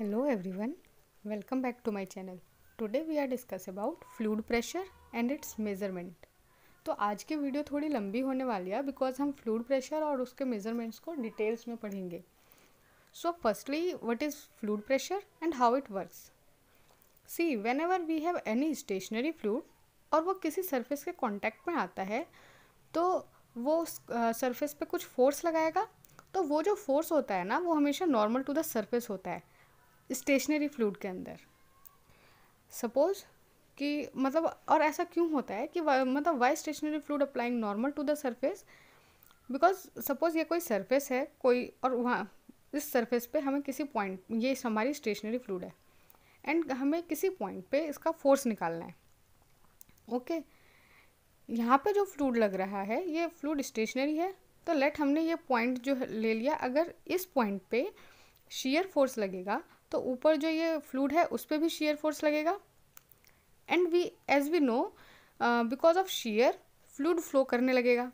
Hello everyone welcome back to my channel today we are discuss about fluid pressure and it's measurement तो आज की video थोड़ी लंबी होने वाली है बिकॉज हम फ्लूड प्रेशर और उसके मेजरमेंट्स को डिटेल्स में पढ़ेंगे so firstly what is fluid pressure and how it works see whenever we have any stationary fluid और वो किसी सर्फेस के कॉन्टैक्ट में आता है तो वो सर्फेस पर कुछ फोर्स लगाएगा तो वो जो फोर्स होता है ना वो हमेशा नॉर्मल टू द सर्फेस होता है स्टेशनरी फ्लूड के अंदर सपोज़ कि मतलब और ऐसा क्यों होता है कि मतलब why stationary fluid applying normal to the surface because suppose ये कोई सरफेस है कोई और वहाँ इस सरफेस पे हमें किसी पॉइंट ये हमारी स्टेशनरी फ्लूड है एंड हमें किसी पॉइंट पे इसका फोर्स निकालना है ओके okay. यहाँ पे जो फ्लूड लग रहा है ये फ्लूड स्टेशनरी है तो लेट हमने ये पॉइंट जो ले लिया अगर इस पॉइंट पे शीयर फोर्स लगेगा तो ऊपर जो ये फ्लूड है उस पर भी शीयर फोर्स लगेगा and we as we know because of shear fluid flow करने लगेगा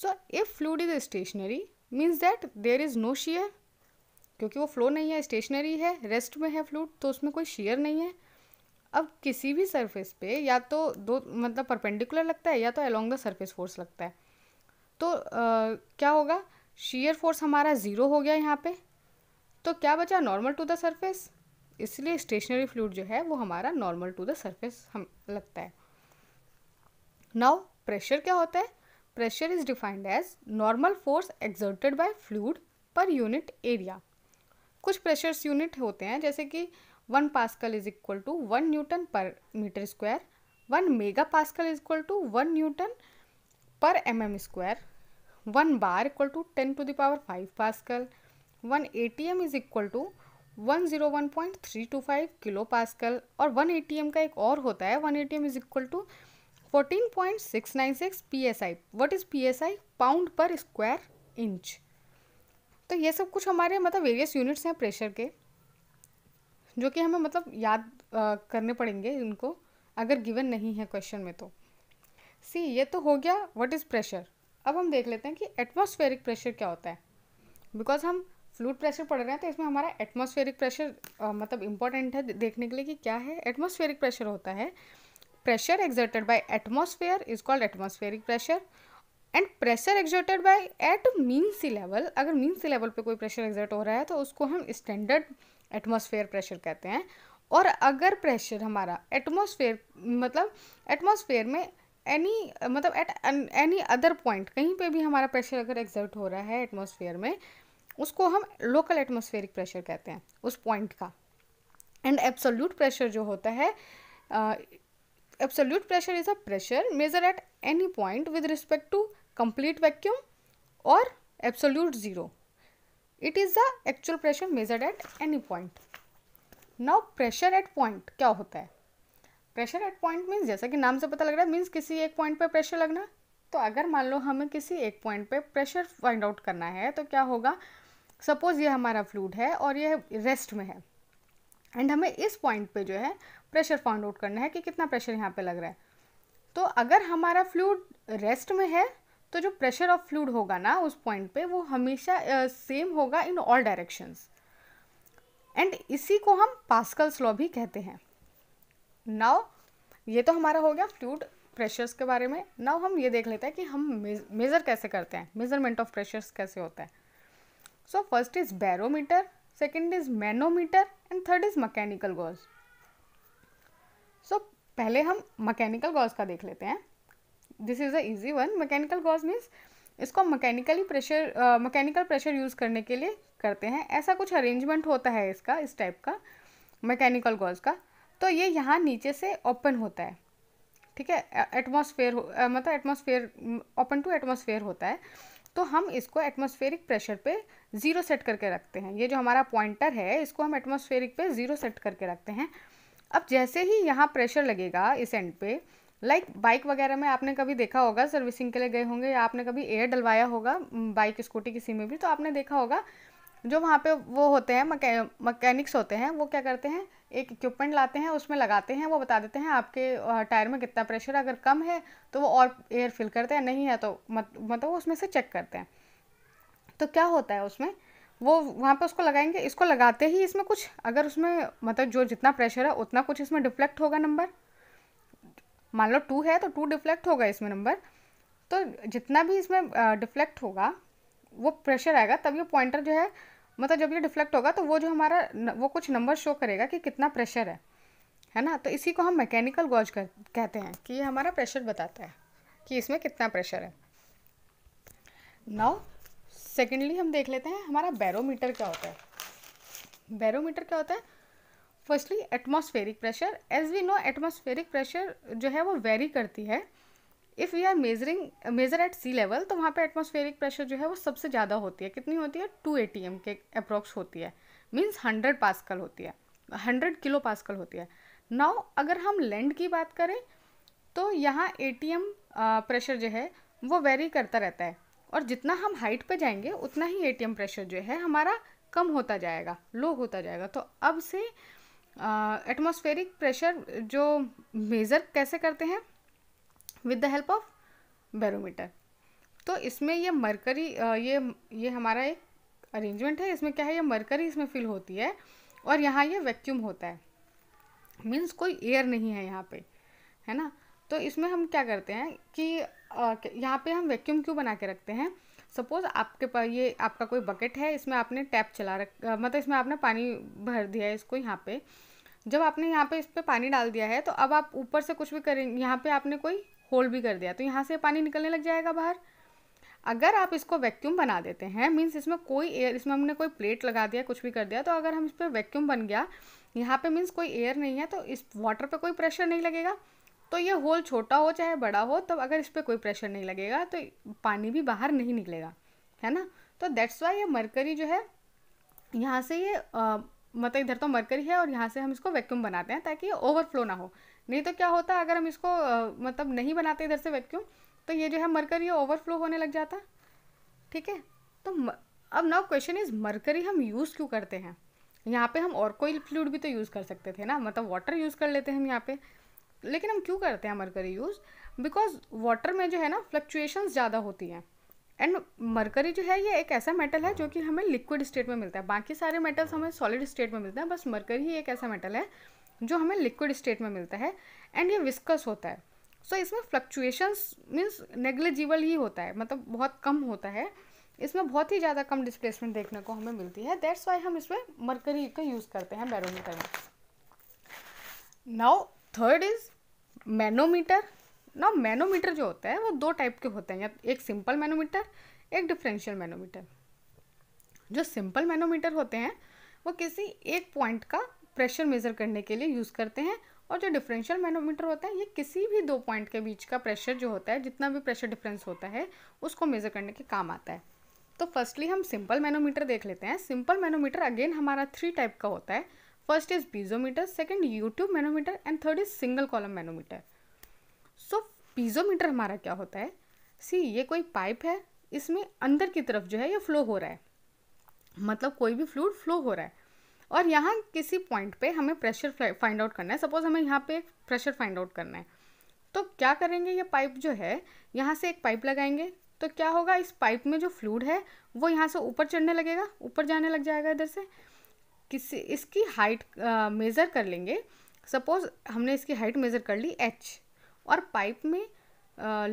so if fluid is stationary means that there is no shear क्योंकि वो फ्लो नहीं है स्टेशनरी है रेस्ट में है फ्लूड तो उसमें कोई शीयर नहीं है अब किसी भी सरफेस पे या तो दो मतलब परपेंडिकुलर लगता है या तो अलोंग द सरफेस फोर्स लगता है तो uh, क्या होगा शेयर फोर्स हमारा ज़ीरो हो गया यहाँ पे तो क्या बचा नॉर्मल टू द सरफेस इसलिए स्टेशनरी फ्लूड जो है वो हमारा नॉर्मल टू द सरफेस हम लगता है नाउ प्रेशर क्या होता है pressure is defined as normal force exerted by fluid per unit area कुछ प्रेशर्स यूनिट होते हैं जैसे कि one pascal is equal to one newton per metre square one mega pascal is equal to one newton per M M square one bar equal to ten to the power five pascal one A T M is equal to one zero one point three two five kilo pascal और one A T M का एक और होता है one A T M is equal to fourteen point six nine six P S I what is P S I pound per square inch तो ये सब कुछ हमारे मतलब वेरियस यूनिट्स हैं प्रेशर के जो कि हमें मतलब याद आ, करने पड़ेंगे इनको अगर गिवन नहीं है क्वेश्चन में तो सी ये तो हो गया व्हाट इज़ प्रेशर अब हम देख लेते हैं कि एटमॉस्फेरिक प्रेशर क्या होता है बिकॉज हम फ्लूड प्रेशर पढ़ रहे हैं तो इसमें हमारा एटमॉस्फेरिक प्रेशर मतलब इंपॉर्टेंट है देखने के लिए कि क्या है एटमॉस्फेरिक प्रेशर होता है pressure exerted by atmosphere is called atmospheric pressure and pressure exerted by at mean sea level अगर मीन सी लेवल पे कोई प्रेशर एग्जर्ट हो रहा है तो उसको हम स्टैंडर्ड एटमॉस्फेयर प्रेशर कहते हैं और अगर प्रेशर हमारा एटमॉस्फेयर मतलब एटमॉस्फेयर में एनी मतलब एट एनी अदर पॉइंट कहीं पे भी हमारा प्रेशर अगर एग्जर्ट हो रहा है एटमॉस्फेयर में उसको हम लोकल एटमोस्फेरिक प्रेशर कहते हैं उस पॉइंट का एंड एब्सोल्यूट प्रेशर जो होता है absolute pressure is a pressure measure at any point with respect to complete vacuum और absolute zero it is the actual pressure measured at any point now pressure at point क्या होता है pressure at point means जैसा कि नाम से पता लग रहा है मीन्स किसी एक पॉइंट पर प्रेशर लगना तो अगर मान लो हमें किसी एक पॉइंट पे प्रेशर फाइंड आउट करना है तो क्या होगा सपोज़ ये हमारा फ्लूड है और ये रेस्ट में है एंड हमें इस पॉइंट पे जो है प्रेशर फाउंड आउट करना है कि कितना प्रेशर यहाँ पे लग रहा है तो अगर हमारा फ्लूड रेस्ट में है तो जो प्रेशर ऑफ फ्लूड होगा ना उस पॉइंट पे वो हमेशा सेम uh, होगा इन ऑल डायरेक्शंस एंड इसी को हम पास्कल स्लॉ भी कहते हैं नाउ ये तो हमारा हो गया फ्लूड प्रेशर्स के बारे में नाउ हम ये देख लेते हैं कि हम मेज़र कैसे करते हैं मेजरमेंट ऑफ प्रेशर्स कैसे होता है so first is barometer second is manometer and third is mechanical gauge so पहले हम मकैनिकल गॉज का देख लेते हैं this is a one mechanical gauge means इसको mechanically pressure mechanical pressure use करने के लिए करते हैं ऐसा कुछ अरेंजमेंट होता है इसका इस टाइप का मकैनिकल गॉज का तो ये यहाँ नीचे से ओपन होता है ठीक है एटमॉस्फेयर मतलब एटमॉस्फेयर ओपन टू एटमॉस्फेयर होता है तो हम इसको एटमॉस्फेरिक प्रेशर पे ज़ीरो सेट करके रखते हैं ये जो हमारा पॉइंटर है इसको हम एटमॉस्फेरिक पे ज़ीरो सेट करके रखते हैं अब जैसे ही यहाँ प्रेशर लगेगा इस एंड पे लाइक like बाइक वगैरह में आपने कभी देखा होगा सर्विसिंग के लिए गए होंगे या आपने कभी एयर डलवाया होगा बाइक स्कूटी किसी में भी तो आपने देखा होगा जो वहाँ पे वो होते हैं मकैनिक्स होते हैं वो क्या करते हैं एक इक्विपमेंट लाते हैं उसमें लगाते हैं वो बता देते हैं आपके टायर में कितना प्रेशर अगर कम है तो वो और एयर फिल करते हैं नहीं है तो मत मतलब वो उसमें से चेक करते हैं तो क्या होता है उसमें वो वहाँ पे उसको लगाएंगे इसको लगाते ही इसमें कुछ अगर उसमें मतलब जो जितना प्रेशर है उतना कुछ इसमें डिफ्लेक्ट होगा नंबर मान लो टू है तो टू डिफ्लेक्ट होगा इसमें नंबर तो जितना भी इसमें डिफ्लेक्ट होगा वो प्रेशर आएगा तब ये पॉइंटर जो है मतलब जब ये डिफ्लेक्ट होगा तो वो जो हमारा न, वो कुछ नंबर शो करेगा कि कितना प्रेशर है है ना तो इसी को हम मैकेनिकल गॉज कर कहते हैं कि ये हमारा प्रेशर बताता है कि इसमें कितना प्रेशर है नाउ सेकेंडली हम देख लेते हैं हमारा बैरोमीटर क्या होता है बैरोमीटर क्या होता है firstly atmospheric pressure as we know atmospheric pressure जो है वो वेरी करती है if we are measuring measure at sea level तो वहाँ पे एटमॉस्फेरिक प्रेशर जो है वो सबसे ज़्यादा होती है कितनी होती है टू ए के अप्रोक्स होती है मीन्स हंड्रेड पास्कल होती है हंड्रेड किलो पास्कल होती है नाउ अगर हम लैंड की बात करें तो यहाँ ए प्रेशर जो है वो वेरी करता रहता है और जितना हम हाइट पे जाएंगे उतना ही ए प्रेशर जो है हमारा कम होता जाएगा लो होता जाएगा तो अब से एटमॉस्फेरिक प्रेशर जो मेज़र कैसे करते हैं with the help of barometer तो इसमें ये मरकरी ये ये हमारा एक अरेंजमेंट है इसमें क्या है ये मरकरी इसमें फिल होती है और यहाँ ये वैक्यूम होता है मीन्स कोई एयर नहीं है यहाँ पे है ना तो इसमें हम क्या करते हैं कि यहाँ पे हम वैक्यूम क्यों बना के रखते हैं सपोज़ आपके पास ये आपका कोई बकेट है इसमें आपने टैप चला रख मतलब इसमें आपने पानी भर दिया है इसको यहाँ पे जब आपने यहाँ पे इस पर पानी डाल दिया है तो अब आप ऊपर से कुछ भी करें यहाँ पे आपने कोई होल्ड भी कर दिया तो यहाँ से पानी निकलने लग जाएगा बाहर अगर आप इसको वैक्यूम बना देते हैं मीन्स इसमें कोई एयर इसमें हमने कोई प्लेट लगा दिया कुछ भी कर दिया तो अगर हम इस पर वैक्यूम बन गया यहाँ पे मीन्स कोई एयर नहीं है तो इस वाटर पे कोई प्रेशर नहीं लगेगा तो ये होल छोटा हो चाहे बड़ा हो तब तो अगर इस पर कोई प्रेशर नहीं लगेगा तो पानी भी बाहर नहीं निकलेगा है ना तो दैट्स वाई ये मरकरी जो है यहाँ से ये आ, मतलब इधर तो मरकरी है और यहाँ से हम इसको वैक्यूम बनाते हैं ताकि ये ओवरफ्लो ना हो नहीं तो क्या होता है अगर हम इसको आ, मतलब नहीं बनाते इधर से वैक्यूम तो ये जो है मरकरी ओवरफ्लो होने लग जाता ठीक है तो म, अब नाउ क्वेश्चन इज मरकरी हम यूज़ क्यों करते हैं यहाँ पे हम और कोई फ्लूड भी तो यूज़ कर सकते थे ना मतलब वाटर यूज़ कर लेते हैं हम यहाँ पे लेकिन हम क्यों करते हैं मरकरी यूज़ बिकॉज वाटर में जो है ना फ्लक्चुएशंस ज़्यादा होती हैं एंड मरकरी जो है ये एक ऐसा मेटल है जो कि हमें लिक्विड स्टेट में मिलता है बाकी सारे मेटल्स हमें सॉलिड स्टेट में मिलते हैं बस मरकरी ही एक ऐसा मेटल है जो हमें लिक्विड स्टेट में मिलता है एंड ये विस्कस होता है सो so, इसमें फ्लक्चुएशंस मीन्स नेग्लेजिबल ही होता है मतलब बहुत कम होता है इसमें बहुत ही ज़्यादा कम डिस्प्लेसमेंट देखने को हमें मिलती है दैट्स वाई हम इसमें मरकरी का यूज़ करते हैं बैरोमीटर में नाउ थर्ड इज मैनोमीटर ना मैनोमीटर जो होता है वो दो टाइप के होते हैं या एक सिंपल मैनोमीटर एक डिफरेंशियल मैनोमीटर जो सिंपल मैनोमीटर होते हैं वो किसी एक पॉइंट का प्रेशर मेज़र करने के लिए यूज़ करते हैं और जो डिफरेंशियल मैनोमीटर होता है ये किसी भी दो पॉइंट के बीच का प्रेशर जो होता है जितना भी प्रेशर डिफरेंस होता है उसको मेज़र करने के काम आता है तो फर्स्टली हम सिंपल मैनोमीटर देख लेते हैं सिंपल मैनोमीटर अगेन हमारा थ्री टाइप का होता है first is piezometer second U tube manometer and third is single column manometer so piezometer हमारा क्या होता है सी ये कोई पाइप है इसमें अंदर की तरफ जो है ये फ्लो हो रहा है मतलब कोई भी फ्लूड फ्लो हो रहा है और यहाँ किसी पॉइंट पे हमें प्रेशर फाइंड आउट करना है सपोज़ हमें यहाँ पे प्रेशर फाइंड आउट करना है तो क्या करेंगे ये पाइप जो है यहाँ से एक पाइप लगाएंगे तो क्या होगा इस पाइप में जो फ्लूड है वो यहाँ से ऊपर चढ़ने लगेगा ऊपर जाने लग जाएगा इधर से किसी इसकी हाइट मेज़र कर लेंगे सपोज़ हमने इसकी हाइट मेज़र कर ली एच और पाइप में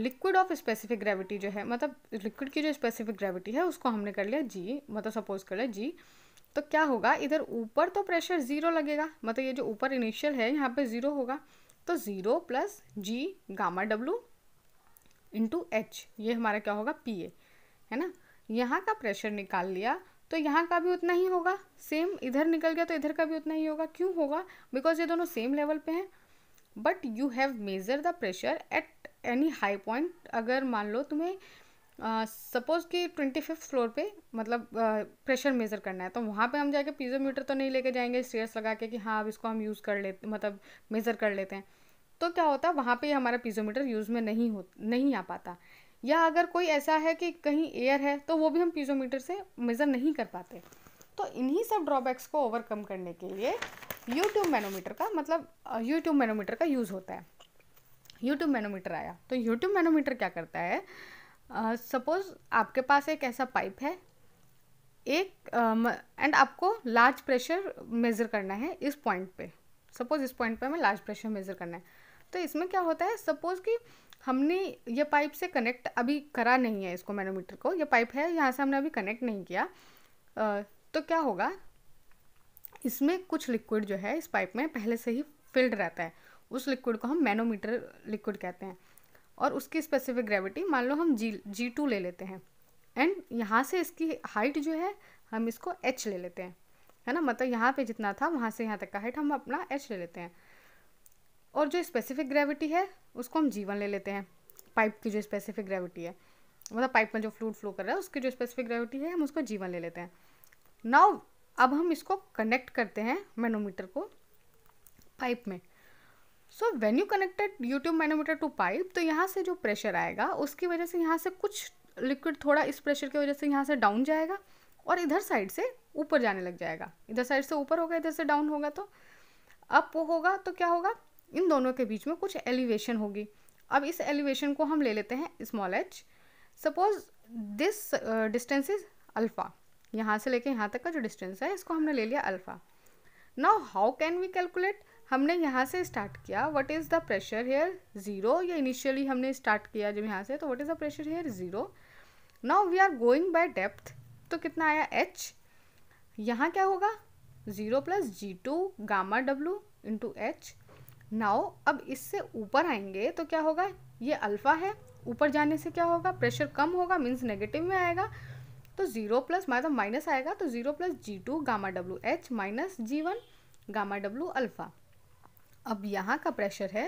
लिक्विड ऑफ स्पेसिफिक ग्रेविटी जो है मतलब लिक्विड की जो स्पेसिफिक ग्रेविटी है उसको हमने कर लिया जी मतलब सपोज़ कर लिया जी तो क्या होगा इधर ऊपर तो प्रेशर ज़ीरो लगेगा मतलब ये जो ऊपर इनिशियल है यहाँ पे ज़ीरो होगा तो zero plus G gamma W into H ये हमारा क्या होगा पी ए है ना यहाँ का प्रेशर निकाल लिया तो यहाँ का भी उतना ही होगा सेम इधर निकल गया तो इधर का भी उतना ही होगा क्यों होगा बिकॉज ये दोनों सेम लेवल पे हैं but you have measure the pressure at any high point अगर मान लो तुम्हें सपोज़ कि ट्वेंटी फिफ्थ फ्लोर पे मतलब प्रेशर मेज़र करना है तो वहाँ पे हम जाके मीटर तो नहीं लेके जाएंगे स्टेयर्स लगा के कि हाँ अब इसको हम यूज़ कर लेते मतलब मेज़र कर लेते हैं तो क्या होता है वहाँ पर हमारा मीटर यूज़ में नहीं हो नहीं आ पाता या अगर कोई ऐसा है कि कहीं एयर है तो वो भी हम मीटर से मेज़र नहीं कर पाते तो इन्हीं सब ड्रॉबैक्स को ओवरकम करने के लिए यूट्यूब मैनोमीटर का मतलब यूट्यूब मैनोमीटर का यूज़ होता है यूट्यूब मैनोमीटर आया तो यूट्यूब मैनोमीटर क्या करता है सपोज़ uh, आपके पास एक ऐसा पाइप है एक एंड uh, आपको लार्ज प्रेशर मेज़र करना है इस पॉइंट पे सपोज़ इस पॉइंट पे हमें लार्ज प्रेशर मेज़र करना है तो इसमें क्या होता है सपोज़ कि हमने ये पाइप से कनेक्ट अभी करा नहीं है इसको मैनोमीटर को ये पाइप है यहाँ से हमने अभी कनेक्ट नहीं किया uh, तो क्या होगा इसमें कुछ लिक्विड जो है इस पाइप में पहले से ही फिल्ड रहता है उस लिक्विड को हम मैनोमीटर लिक्विड कहते हैं और उसकी स्पेसिफिक ग्रेविटी मान लो हम जी जी टू ले लेते हैं एंड यहाँ से इसकी हाइट जो है हम इसको एच ले लेते हैं है ना मतलब यहाँ पे जितना था वहाँ से यहाँ तक का हाइट हम अपना एच ले लेते हैं और जो स्पेसिफिक ग्रेविटी है उसको हम जी वन ले लेते हैं पाइप की जो स्पेसिफिक ग्रेविटी है मतलब पाइप में जो फ्लूड फ्लो कर रहा है उसकी जो स्पेसिफिक ग्रेविटी है हम उसको जी वन ले लेते हैं नाउ अब हम इसको कनेक्ट करते हैं मैनोमीटर को पाइप में so when you connected U tube manometer to pipe तो यहाँ से जो प्रेशर आएगा उसकी वजह से यहाँ से कुछ लिक्विड थोड़ा इस प्रेशर की वजह से यहाँ से डाउन जाएगा और इधर साइड से ऊपर जाने लग जाएगा इधर साइड से ऊपर होगा इधर से डाउन होगा तो अप होगा तो क्या होगा इन दोनों के बीच में कुछ एलिवेशन होगी अब इस एलिवेशन को हम ले लेते हैं small H suppose this distance is alpha यहाँ से लेके यहाँ तक का जो डिस्टेंस है इसको हमने ले लिया alpha now how can we calculate हमने यहाँ से स्टार्ट किया what is the pressure here zero या इनिशियली हमने स्टार्ट किया जब यहाँ से तो what is the pressure here zero now we are going by depth तो कितना आया एच यहाँ क्या होगा zero plus G two gamma W into H now अब इससे ऊपर आएंगे तो क्या होगा ये अल्फ़ा है ऊपर जाने से क्या होगा प्रेशर कम होगा मीन्स नेगेटिव में आएगा तो ज़ीरो प्लस मतलब माइनस आएगा तो zero plus G two gamma W H minus G one gamma W alpha अब यहाँ का प्रेशर है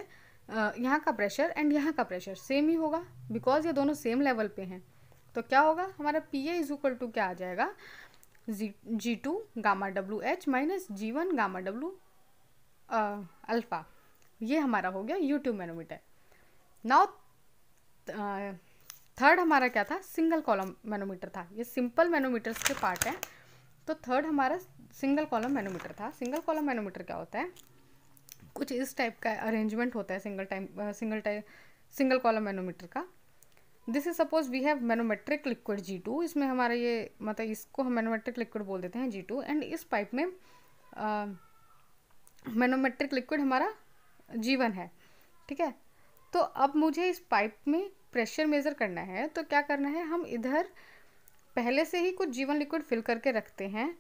यहाँ का प्रेशर एंड यहाँ का प्रेशर सेम ही होगा बिकॉज ये दोनों सेम लेवल पे हैं तो क्या होगा हमारा P A is equal to क्या आ जाएगा G G two gamma W H minus G one gamma W alpha ये हमारा हो गया U tube manometer now third हमारा क्या था सिंगल कॉलम मैनोमीटर था ये सिंपल मैनोमीटर्स के पार्ट हैं तो थर्ड हमारा सिंगल कॉलम मैनोमीटर था सिंगल कॉलम मैनोमीटर क्या होता है कुछ इस टाइप का अरेंजमेंट होता है single time single time single column manometer का this is suppose we have manometric liquid G two इसमें हमारा ये मतलब इसको हम मैनोमेट्रिक लिक्विड बोल देते हैं जी टू एंड इस पाइप में मैनोमेट्रिक लिक्विड हमारा जी वन है ठीक है तो अब मुझे इस पाइप में प्रेशर मेज़र करना है तो क्या करना है हम इधर पहले से ही कुछ जीवन लिक्विड फिल करके रखते हैं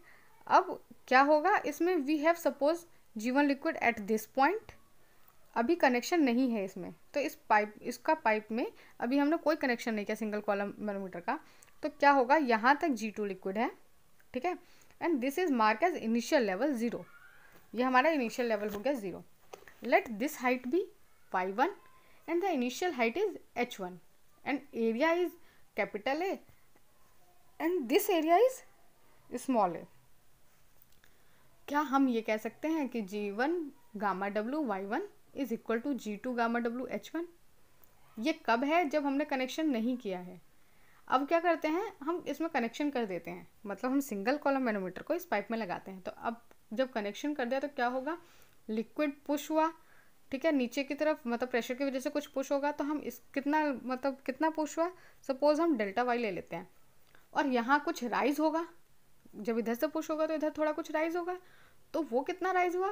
अब क्या होगा इसमें we have suppose G one liquid at this point अभी कनेक्शन नहीं है इसमें तो इस पाइप इसका पाइप में अभी हमने कोई कनेक्शन नहीं किया सिंगल कॉलम मैनोमीटर का तो क्या होगा यहाँ तक जी टू लिक्विड है ठीक है and this is mark as initial level zero ये हमारा इनिशियल लेवल हो गया zero let this height be Y one and the initial height is H one and area is capital A and this area is small A क्या अच्छा, हम ये कह सकते हैं कि G one gamma W Y one is equal to G two gamma W H one ये कब है जब हमने कनेक्शन नहीं किया है अब क्या करते हैं हम इसमें कनेक्शन कर देते हैं मतलब हम सिंगल कॉलम मैनोमीटर को इस पाइप में लगाते हैं तो अब जब कनेक्शन कर दिया तो क्या होगा लिक्विड पुश हुआ ठीक है नीचे की तरफ मतलब प्रेशर की वजह से कुछ पुश होगा तो हम इस कितना मतलब कितना पुश हुआ सपोज हम डेल्टा वाई ले लेते हैं और यहाँ कुछ राइज होगा जब इधर से पुश होगा तो इधर थोड़ा कुछ राइज होगा तो वो कितना राइज हुआ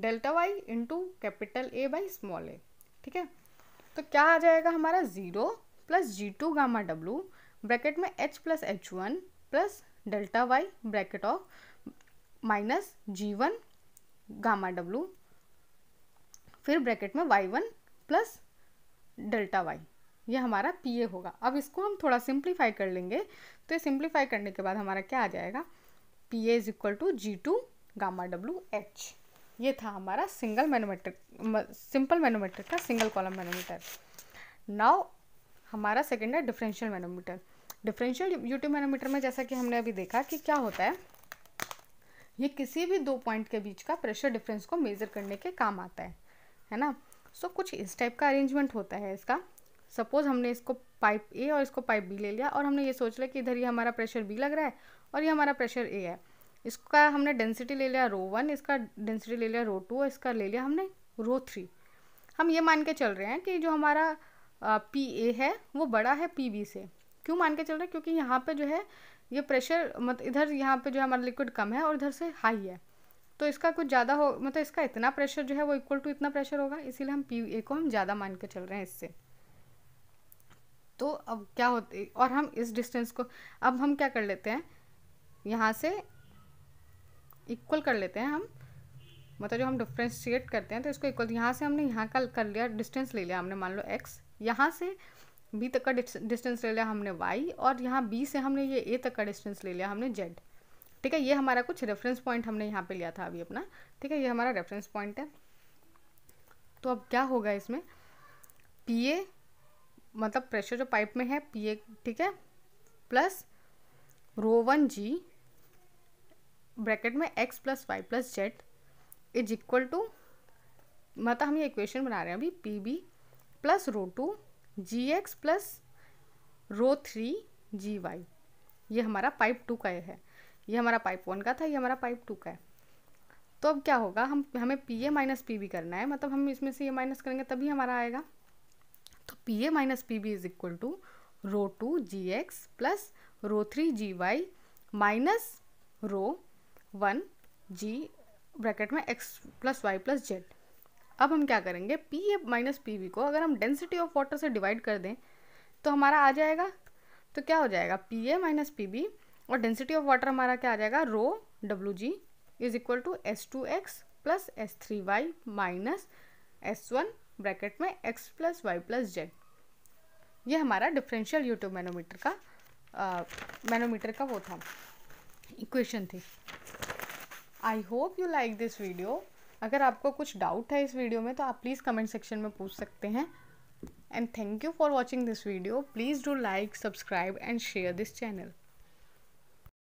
delta Y into capital A by small A ठीक है तो क्या आ जाएगा हमारा zero plus G two gamma W bracket में H plus H one plus delta Y bracket of minus G one gamma W फिर ब्रैकेट में Y one plus delta Y ये हमारा पी ए होगा अब इसको हम थोड़ा सिंप्लीफाई कर लेंगे तो ये सिंप्लीफाई करने के बाद हमारा क्या आ जाएगा P A is equal to G two gamma W H ये था हमारा सिंगल मैनोमीटर सिंपल मैनोमीटर का सिंगल कॉलम मैनोमीटर नाउ हमारा सेकेंड है differential manometer differential U tube manometer में जैसा कि हमने अभी देखा कि क्या होता है ये किसी भी दो पॉइंट के बीच का प्रेशर डिफरेंस को मेज़र करने के काम आता है है ना सो so, कुछ इस टाइप का अरेंजमेंट होता है इसका सपोज़ हमने इसको पाइप ए और इसको पाइप बी ले लिया और हमने ये सोच लिया कि इधर ये हमारा प्रेशर बी लग रहा है और ये हमारा प्रेशर ए है इसका हमने डेंसिटी ले लिया रो वन इसका डेंसिटी ले लिया रो टू और इसका ले लिया हमने रो थ्री हम ये मान के चल रहे हैं कि जो हमारा पी ए है वो बड़ा है पी बी से क्यों मान के चल रहे हैं क्योंकि यहाँ पे जो है ये प्रेशर मत इधर यहाँ पे जो है हमारा लिक्विड कम है और इधर से हाई है तो इसका कुछ ज़्यादा हो मतलब इसका इतना प्रेशर जो है वो इक्वल टू इतना प्रेशर होगा इसीलिए हम पी ए को हम ज़्यादा मान के चल रहे हैं इससे तो अब क्या होती और हम इस डिस्टेंस को अब हम क्या कर लेते हैं यहाँ से इक्वल कर लेते हैं हम मतलब जो हम डिफ्रेंशिएट करते हैं तो इसको इक्वल यहाँ से हमने यहाँ का कर लिया डिस्टेंस ले लिया हमने मान लो एक्स यहाँ से बी तक का डिस्टेंस ले लिया हमने वाई और यहाँ बी से हमने ये ए तक का डिस्टेंस ले लिया हमने जेड ठीक है ये हमारा कुछ रेफरेंस पॉइंट हमने यहाँ पे लिया था अभी अपना ठीक है ये हमारा रेफरेंस पॉइंट है तो अब क्या होगा इसमें पी ए मतलब प्रेशर जो पाइप में है पी ए ठीक है plus rho one G bracket में X plus Y plus Z is equal to मतलब हम ये इक्वेशन बना रहे हैं अभी P B plus rho two G X plus rho three G Y ये हमारा पाइप टू का है ये हमारा पाइप वन का था ये हमारा पाइप टू का है तो अब क्या होगा हम हमें P A minus P B करना है मतलब हम इसमें से ये माइनस करेंगे तभी हमारा आएगा तो P A minus P B is equal to rho two G X plus rho three G Y minus rho one G bracket में X plus Y plus Z अब हम क्या करेंगे P A minus P V को अगर हम density of water से divide कर दें तो हमारा आ जाएगा तो क्या हो जाएगा P A minus P B और डेंसिटी ऑफ वाटर हमारा क्या आ जाएगा rho W G is equal to S two X plus S three Y minus S one bracket में X plus Y plus Z यह हमारा डिफरेंशियल यूट्यूब मैनोमीटर का manometer का वो था इक्वेशन थी I hope you like this video अगर आपको कुछ डाउट है इस वीडियो में तो आप प्लीज़ कमेंट सेक्शन में पूछ सकते हैं and thank you for watching this video please do like subscribe and share this channel